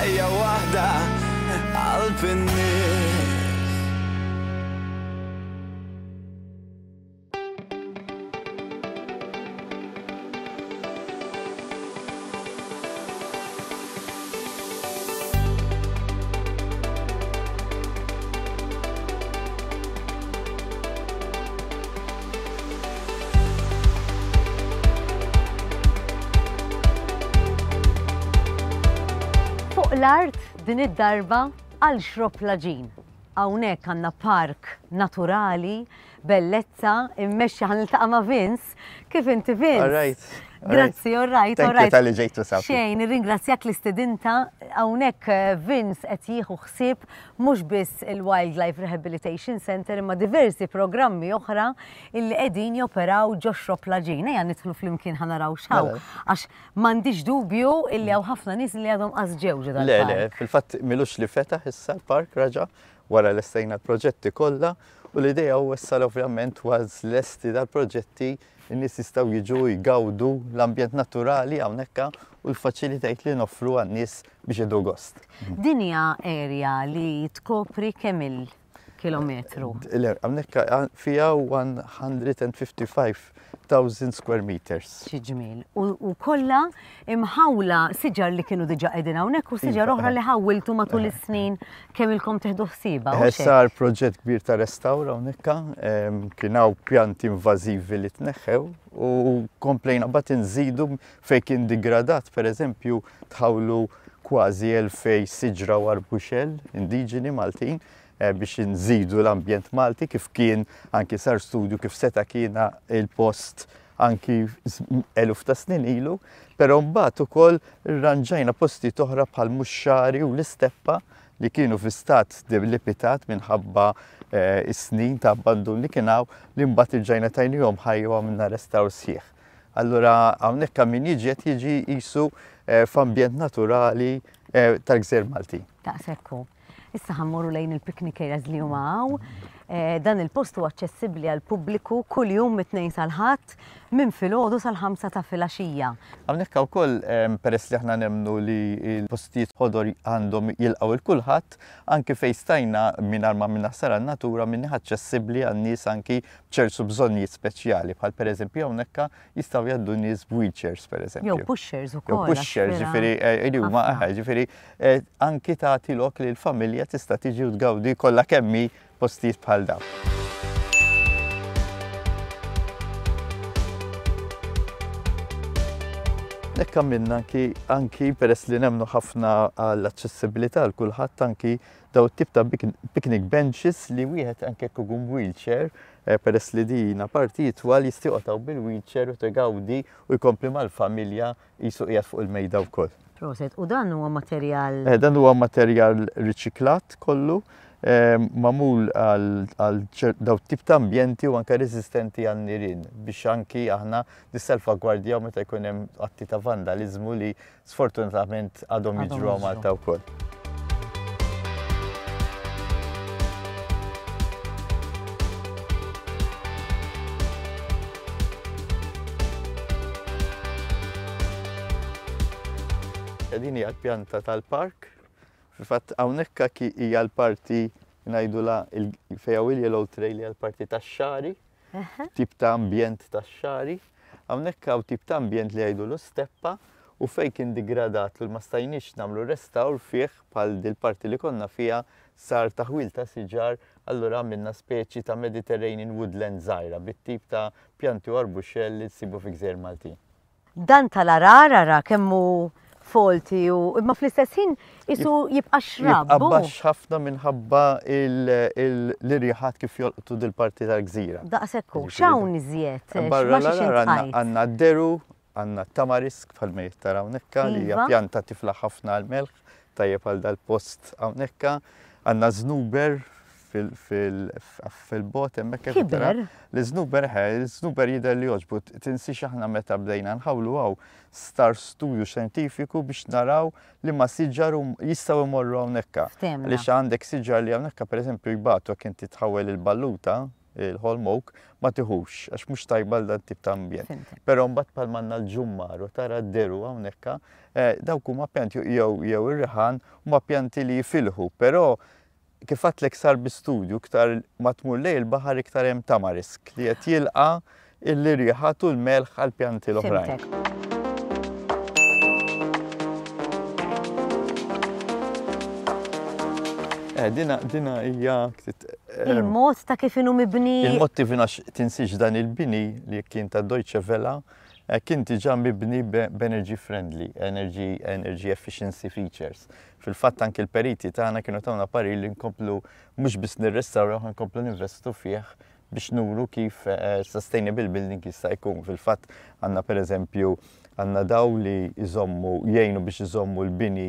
ħajja waħda għal l-art din id-darba għal xrob laġin. Hawnhekk għandna park naturali, bellezza, immexxi ħaniltaqa' ma' Vince, kif inti Vince? All right. Grazzi, all right, all right. tal ġejtu sa' Xejn, irringrazzjak l-istedinta, għawnek eh, Vince qed jieħu ħsieb mhux biss il-Wildlife Rehabilitation Center imma diversi programmi oħra illi qegħdin joperaw ġoċro plaġina ja nidħlu flimkien raw xaw mela. għax m'għandix dubju illi hawn ħafna nies li għadhom qas ġew ġedan. Le, le, fil-fatt milux li feta, issa l-park raġa' wara l-estejna l-proġetti kollha u l-ideja u wessal ovvjament was l-esti dal-proġetti n-nis jistaw jiġu jgawdu l-ambjent naturali għawnekka u l-facilitajt li noffru għan-nis biex jedu gost. Dinja erja li tkopri kemm il- kilometru. Għamnek fija 155,000 square meters. ċiġmil. U kolla imħawla siġar li kienu diġa edin għawnek u siġar iva. oħra li ħawiltu matul is-snin kemm ilkom teħdu ħsiba. Sar proġett kbir ta' restawra għawnekka, kienaw pjanti invazivi li tneħħew u komplejna bat nżidu fej kien digradat, per eżempju, tħawlu kważi elfej siġra warbuxel indiġeni Maltin Eh, biex nżidu l-ambjent Malti kif kien anki sar studju kif seta kiena il-post anki eluf ta' snin ilu, pero mbagħad ukoll rranġajna posti toħra bħal muxxari u l-isteppa li kienu fi stat debilipitat minħabba eh, is-snin ta' abbandun li kienaw li mbagħad irġajna tajnihom ħajwa minna restaw sieħ. Allura hawnhekk min jiġi qed jiġi jisu eh, f'ambjent naturali tal-gżer Malti. Ta' sekku. Issa ħammorru lejn il-picnic li huma eh, Dan il-post huwa aċċessibbli għal pubbliku kuljum mit-tnejn sal minn filgħodu sal-ħamsa ta' filgħaxija. Hawnhekk wkoll peress li aħna nemmnu li l-postijiet ħodor għandhom jilqgħu il kulħadd anke fejstajna stajna mingħajr ma minna sara natura minn ċessibbli għan-nies anki b'ċertu bżonnijiet speċjali bħal pereżempju hawnhekk jistgħu jgħaddu nies wheelchairs pereżempju. Jew pushers ukoll. Jew pushers ġifieri eh, huma eh, ġifieri eh, anki tagħti lok li l-familja tista' tiġi u tgawdi kollha kemmi postijiet bħal dawn. Ekka minna anki, anki peress li nemnu ħafna għall aċċessibilità għal kulħadd anki daw tip ta' picnic benches li wieħed anke kugum wheelchair eh, peress li dina parti twal jistiqotaw bil-wheelchair u tegawdi u jkompli mal-familja jisu qiegħed fuq il-mejda wkoll. Proset, u dan huwa materjal? Eh, dan huwa materjal riċiklat kollu. Ehm, mamul għal daw tip ta' ambjenti u anka rezistenti għan nirin biex anki aħna u meta jkun hemm atti ta' vandalizmu li sfortunatament għadhom jiġru Malta wkoll. Dini għal pjanta tal-park, Fatt hawnhekk ki hija l-parti najdu la il-yellow trail hija l-parti tax-xari, tip ta' ambjent tax-xari. Hawnhekk hawn tip ta' ambjent li l steppa u fej kien digradat l ma stajniex namlu restaur fih pal dil parti li konna fija sar taħwil ta' siġar allura minna speċi ta' Mediterranean woodland Zajra bit-tip ta' pjanti u arbuxelli li s-sibu fi gżer Malti. Dan tal arara ra kemmu folti u imma fl-istess ħin isu jibqa' xrab. Abbax ħafna minħabba l-irjaħat kif jolqtu dil-parti tal-gżira. Daqsekku, xawn iżjed. Barra l għanna deru għanna tamarisk bħal-mejt tara unekka li iva. pjanta tifla ħafna għal-melħ, tajjeb għal dal-post hawnhekka, għanna żnuber fil-bot emmek kif L-żnuber ħe, l-żnuber jidher li joġbu, tinsi aħna meta bdejna nħawlu għaw star studio xjentifiku biex naraw li ma siġar jistgħu jmorru hawnhekk. Għaliex għandek siġar li hawnhekk pereżempju jbatu kien titħawel il-balluta, il-ħolmok ma tiħux, għax mux tajba l-dan tip ta' ambjent. Pero mbatt pal manna l ġummar u tara d-deru għawnekka, eh, dawk huma pjanti jew ir-riħan huma pjanti li jifilħu, pero kif għatlek sar bi-studju, ktar matmur lej il-bahar iktar jem tamarisk li għet jilqa il-lirjaħatu l-melħ għal-pjanti l-oħrajn. Eh, dina, dina ija ktit. Eh, il-mod ta' kifinu inhu mibni. Il-mod tifinax tinsiġ dan il-bini li kien ta' Deutsche Vela Eh, kien diġa mibni b'energy friendly, energy, energy efficiency features. Fil-fatt anki l-periti tagħna kienu tagħna pari li nkomplu mhux biss nirrestawraw nkomplu ninvestu fih biex nuru kif eh, sustainable building jista' jkun. Fil-fatt għandna pereżempju għandna daw li jżommu jgħinu biex iżommu l-bini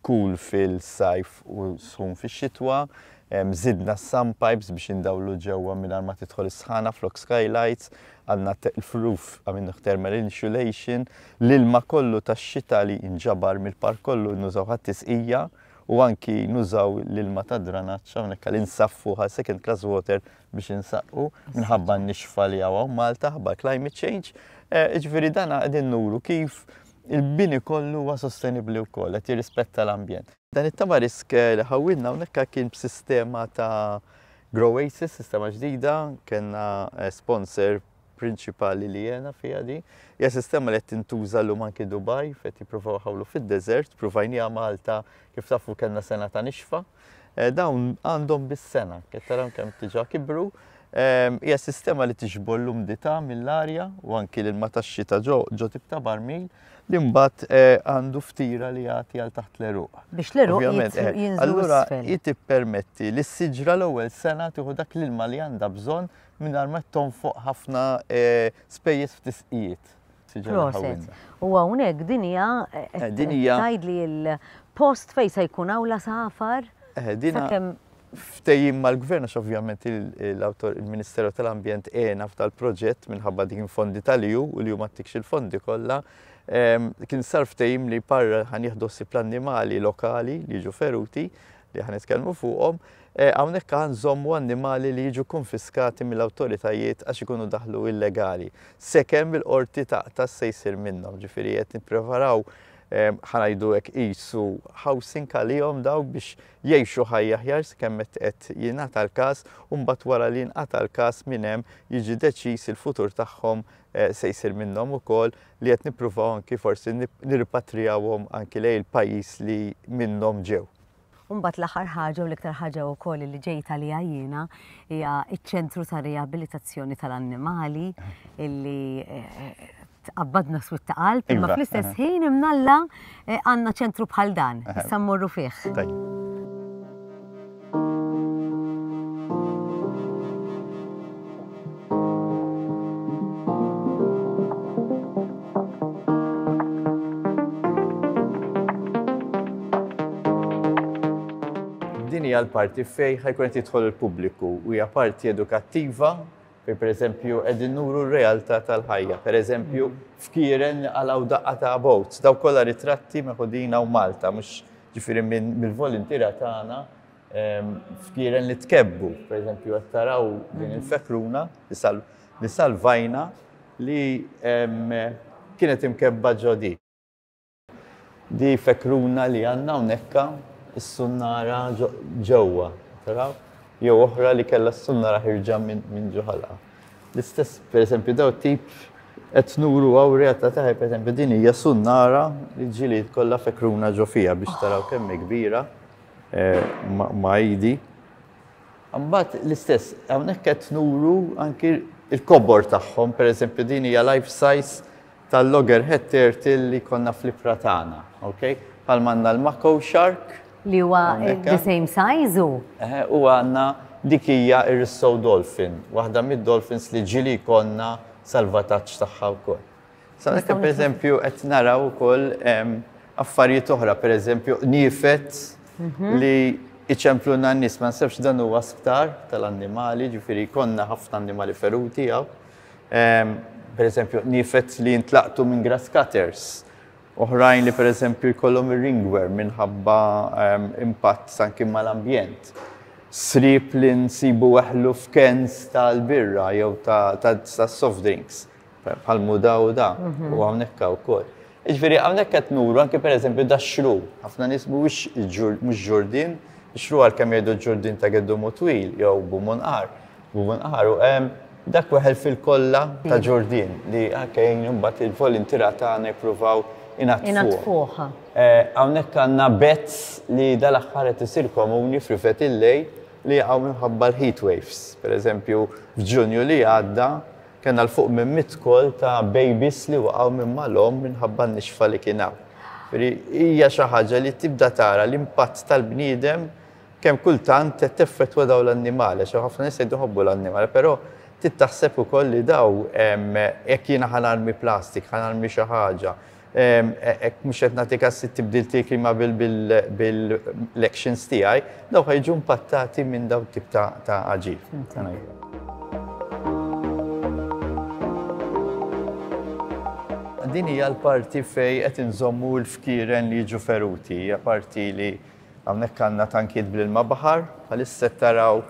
kul ehm, fil-sajf u sħun fix-xitwa. Ehm, zidna sun biex indawlu ġewwa minn ma tidħol is-sħana flok skylights għanna il-fruf għamin thermal insulation l-ilma kollu ta' xita li inġabar mill par kollu nużaw għattis ija u anki nużaw l-ilma ta' dranaċ għamnek għal insaffu għal second class water biex insaqqu minħabba n-nixfa li għaw Malta ħabba climate change eh, iġveri dana għedin nuru kif il-bini kollu huwa sostenibli wkoll qed jirrispetta l-ambjent. Dan it-tamarisk eh, li ħawilna hawnhekk kien b'sistema ta' Grow Aces sistema ġdida, kena eh, sponsor prinċipali li jena fija di. Ja sistema li tintuża l anki Dubai, fetti provaw ħawlu fil-desert, pruvajnija Malta kif tafu kena sena ta' nixfa. Eh, dawn għandhom bis-sena, kettaram kem tiġa kibru. Ehm, hija sistema li tiġbollu dita mill-arja u anki l matasċi ta' ġo tibta ta' barmil l imbat eh, għandu ftira li jagħti għal taħt l-eruq. Biex l-eruq eh, jinżel. Allura jitippermetti li s-siġra l-ewwel sena tieħu dak l-ilma li għandha bżonn mingħajr ma tonfoq ħafna eh, spejjeż f'tisqijiet. Proset. U hawnhekk dinja dinja tajd li l-post fejn se jkun hawn la safar. Dinja ftejjim mal-gvern għax ovvjament il-Ministeru tal-Ambjent nafta l proġett minħabba dik fondi tal-ju u li huma tikx il-fondi kollha. Kien sar ftejjim li parra għan jihdossi pl-annimali lokali li ġu feruti li ħan nitkellmu fuqhom, e, hawnhekk ħan żommu annimali li jiġu konfiskati mill-awtoritajiet għax ikunu daħlu illegali. Sekemm il-qorti ta' se jsir minnhom, ġifiri qed nipreparaw ħanajdu hekk qisu ħawsin kalihom dawk biex jgħixu ħajja ħjar kemm qed jingħata l-każ u mbagħad wara li nqata l-każ minn hemm jiġi deċiż il-futur tagħhom e, se jsir minnhom ukoll li qed nippruvaw anki forsi nirripatrijawhom anki lej il-pajjiż li minnhom ġew. Umbat l-aħħar ħaġa u l-iktar ħaġa u kol li ġej talija jiena hija iċ-ċentru ta' rehabilitazzjoni tal-annimali illi e, e, għabbadna fat qabbadna switta qalb, imma iva. fl-istess ħin imnalla eh, għanna ċentru bħal dan, sammurru fih. Dinja l-parti fej ħajkun qed il-pubbliku u hija parti edukattiva Fej per eżempju, edin nuru realtà tal-ħajja. Per eżempju, mm-hmm. fkiren għalaw daqqa ta' bowt. Daw kolla ritratti meħodina u Malta, mux ġifiri mill-volontira tagħna ehm, fkiren li tkebbu. Per eżempju, għed taraw din mm-hmm. il-fekruna li salvajna li ehm, kienet imkebba ġodi. Di fekruna li għanna unnekka is-sunnara ġewwa. Taraw? jew oħra li kella s-sunna raħ jirġa' minn ġuħalqa. L-istess, per eżempju, daw tip qed nuru għaw realtà taħi, per din hija sunnara li ġili kollha fekruna ġo biex taraw kemm kbira eh, ma' idi. Ambat l-istess, hawnhekk qed nuru anki il-kobor tagħhom, per din hija life size tal logger 30 li konna fl-ipratana, ok? Palmanna l-mako shark, li huwa the eh? same size u? Eh, u għanna dikija ir-Rissow Dolphin, waħda mid-dolphins li ġili konna salvataċ taħħa u koll. Sanaka per eżempju, et naraw u koll affarijiet oħra, per eżempju, nifet mhm. li iċemplu n-nis, ma nsefx dan huwa sptar tal-annimali, ġifiri konna ħafna annimali feruti għaw. Per eżempju, nifet li intlaqtu minn grass cutters oħrajn li per eżempju jkollhom ir-ringworm minħabba um, impatt sanki mal-ambjent. Srib li nsibu weħlu f'kens tal-birra jew ta' soft drinks bħalmu da u da mhm. u għamnekka u kol. Iġveri għamnekka t-nuru anke per eżempju da xru, ħafna nisbu mux ġurdin, xru għal kam jgħidu ġurdin ta' għeddu mutwil jew bumun ar, bumun ar u ehm, dak weħel fil-kolla ta' ġurdin li għakajn jumbat il-volintira ta' nepruvaw inatfuħa. Għawnek eh, għanna bets li dal-axħaret isirkom u nifrifet il-lej li għaw minħabba l-heat waves. Per eżempju, f'ġunju li għadda kena l-fuq minn mitkol ta' babies li waqgħu minn malom minħabba n-nixfa li kienaw. Hija li tibda tara l-impatt tal bnidem kemm kultant qed teffettwa daw l-annimali, xi ħafna nies jħobbu l-annimali, però tittaħseb ukoll li daw jekk jiena ħanarmi plastik, ħanarmi xi ħaġa, ek e, e, mux għet natika s-tibdil bil-elections tijaj, daw ħajġu impattati minn daw tip ta' għagġir. Din hija l-parti fej qed inżommu l-fkiren li jiġu feruti, hija parti li hawnhekk għandna tankiet bil-ilma baħar, għal taraw taraw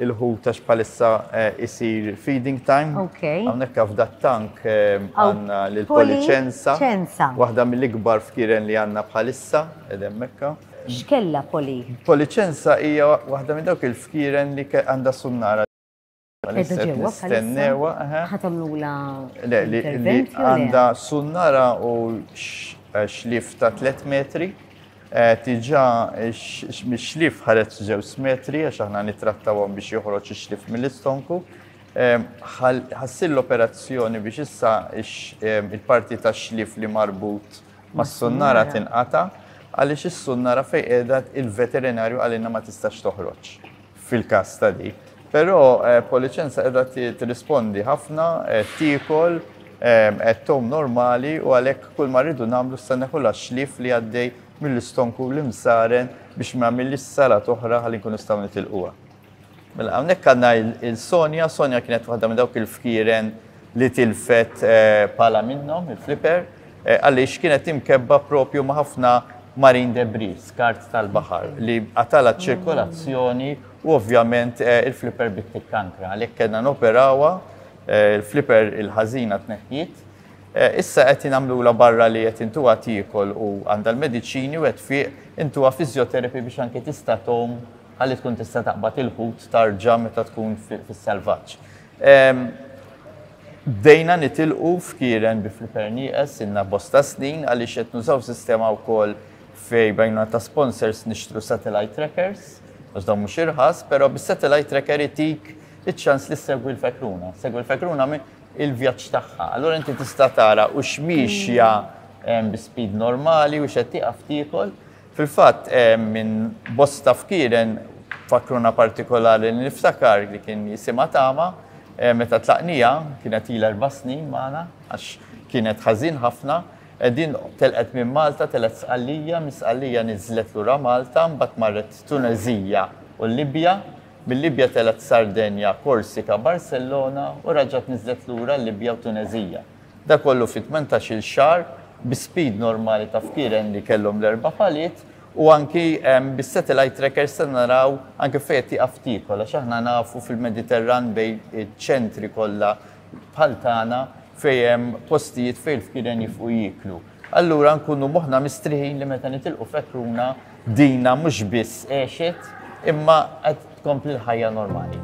il-ħutax palissa eh, isir feeding time. Għamnek għaf dat tank eh, għanna l-policenza. Waħda mill-ikbar fkiren li għanna bħalissa, mekka. Xkella poli? Policenza hija waħda minn dawk il-fkiren li għanda sunnara. Nistennewa, ħatamlula. Le, li għanda sunnara u eh, xlif ta' 3 metri. Eh, tiġa xlif ħaret zew smetri għax aħna nitrattawom biex joħroġ ix-xlif mill-istonku. Ehm, ħassil l-operazzjoni biex issa ehm, il-parti ta' xlif li marbut mas-sunnara tinqata għaliex is-sunnara fejn qiegħda il-veterinarju għalinna ma tistax toħroġ fil-każ ta' di. Però eh, poliċenza qiegħda tirrispondi ħafna, eh, tikol, ehm, qed tom normali u għalhekk kull ma rridu nagħmlu stanna kullha xlif li għaddej mill-istonku li msaren biex ma mill-sala toħra għalli nkun til nitilquha. Mela għamnek għanna il-Sonja, Sonja kienet waħda minn dawk il-fkiren li tilfet eh, pala minnhom il-flipper eh, għaliex kienet imkebba propju ma' ħafna marin debris, kart tal-bahar, li għatala ċirkolazzjoni u ovvjament eh, il-flipper bit kankra Għalli kena noperawa, il-flipper il-ħazina t-neħjiet, Eh, issa qed la barra li qed intuha tiekol u għandha l-mediċini u qed fiq intuha fiżjoterapi biex anke tista' tom ħalli tkun tista' taqbad il-ħut tarġa' meta tkun fis selvaġġ Dejna nitilqu f'kieren bi fl-perniqes inna bosta snin għaliex qed nużaw sistema wkoll fej bejna ta' sponsors nixtru satellite trackers, għax dawn mhux irħas, però bis-satellite tracker itik iċ-ċans li segwi l-fekruna. Segwi l-fekruna il-vjaġġ tagħha. Allura inti tista' tara u x'mixja bi speed normali u x'qed tieqaf tiekol. Fil-fatt minn bosta fkieren fakruna partikolari li niftakar li kien jisima tama meta tlaqnija kienet il erba' snin magħna għax kienet ħażin ħafna. Din telqet minn Malta, telqet sqallija, misqallija niżlet lura Malta, mbagħad marret Tunezija u Libja, bil libja telet Sardenja, Korsika, Barcelona u raġat nizdet lura l-Libja u Tunezija. Da kollu fit 18 xar bi speed normali ta' fkiren li kellhom l-erba palit u anki bis-satellite tracker se naraw anki fejti aftikola x'aħna nafu fil-Mediterran bej iċ-ċentri kollha bħaltana fejem postijiet fejn fkiren jifu jiklu. Allura nkunu moħna mistriħin li meta nitilqu fekruna dina mhux biss għexet imma complete higher normally.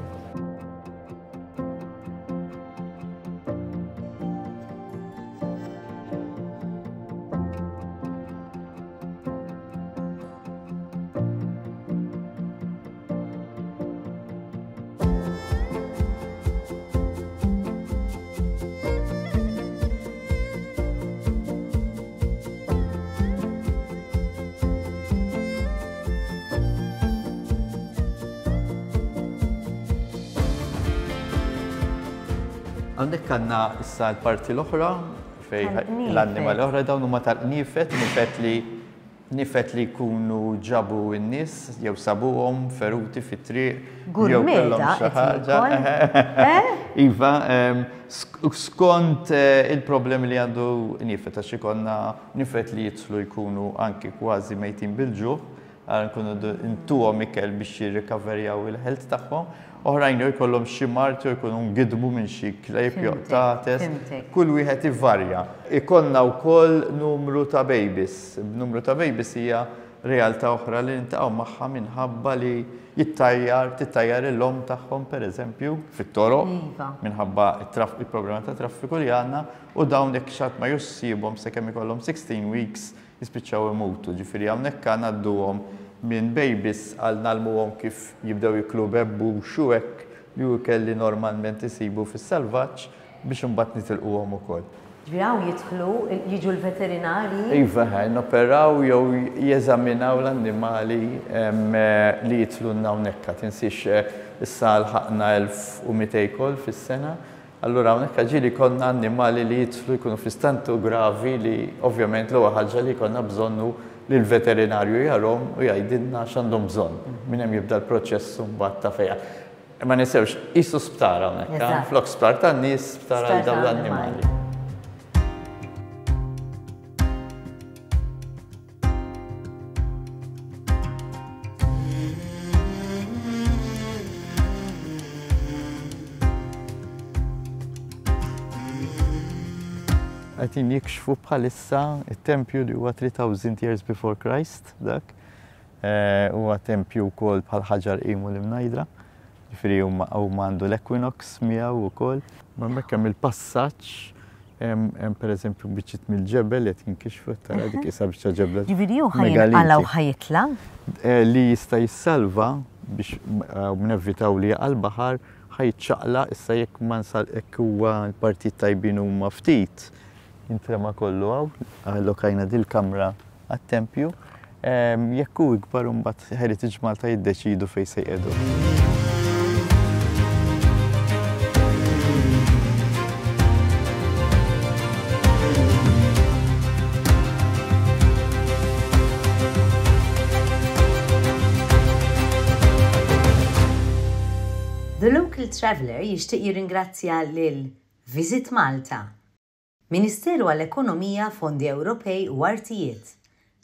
Għandek għanna issa l-parti l-oħra, fej l l oħra dawn huma matal nifet nifet li nifet li kunu ġabu n-nis, jew sabuhom feruti fit-triq, jew kellhom ah, xaħġa. Eh? Iva, skont eh, il-problemi li għandu nifet għax ikonna nifet li jitlu jkunu anki kważi mejtin bil-ġuħ għal nkunu intuhom ikel biex jirrikaverjaw il-ħelt tagħhom. Oħrajn jew jkollhom xi mart jew jkunu ngidmu minn xi klejb jew Kull wieħed ivarja. Ikollna wkoll numru ta' babies. Numru ta' babies hija realtà oħra li nintaqaw magħha minħabba li jittajjar, tittajjar il lom tagħhom pereżempju fit-toro iva. minħabba il-problema ta' traffiku li għandna u dawn ekxat ma ma se kemmi ikollhom 16 weeks jispiċċaw imutu. Ġifieri hawnhekk għaddu għom minn babies għal għom kif jibdew jiklu bebbu xu hekk li u kelli normalment isibu fis-salvaġġ biex imbagħad nitilquhom ukoll. Ġviraw jidħlu, jiġu l-veterinari? Iva, n-operaw jew jeżaminaw l-annimali eh, li jidħlu n-nawnek. Tinsiex eh, issa l-ħakna 1200 kol fis-sena. Allura hawnhekk ġili konna annimali li jitflu jkunu fl-istantu gravi li ovvjament l ħaġa li konna bżonnu li l-veterinarju jarhom u jgħidilna x'għandhom bżonn. Min hemm jibda l-proċess mbagħad ta' fejja. Ma nisewx, sptara, sptar hawnhekk, flok sptar ta' nis sptar għal dawn l-annimali. qegħdin jikxfu bħalissa it-tempju li huwa 3000 years before Christ dak. Eh, huwa tempju wkoll bħal ħaġar qimu li mnajdra. Ġifieri huma għandu l-equinox miegħu wkoll. Ma mekk hemm il-passaġġ Hemm pereżempju biċċiet mill-ġebel qed jinkixfu tara dik mhm. isa biċċa ġebel. Ġifieri hu ħajinqala u ħajitla? Eh, li jista' jissalva biex mnevitaw eh, li għal baħar ħajċaqla issa jekk ma nsal huwa l-partit tajbin huma ftit jintrema kollu għaw, allokajna dil-kamra għat-tempju, jekku ikbar un bat Heritage Malta jiddeċidu fej sejqedu. The Local Traveller jishtiq jiringrazzja lil Visit Malta Ministeru għall-Ekonomija, Fondi Ewropej u Artijiet,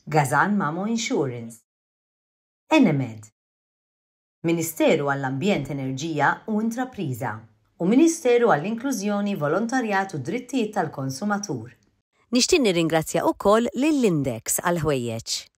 Gazan Mamo Insurance, Enemed, Ministeru għall-Ambjent Enerġija u Intrapriza u Ministeru għall-Inklużjoni Volontarjat u Drittijiet tal-Konsumatur. Nishtin nirringrazzja u koll lill-Index għal-ħwejjeċ.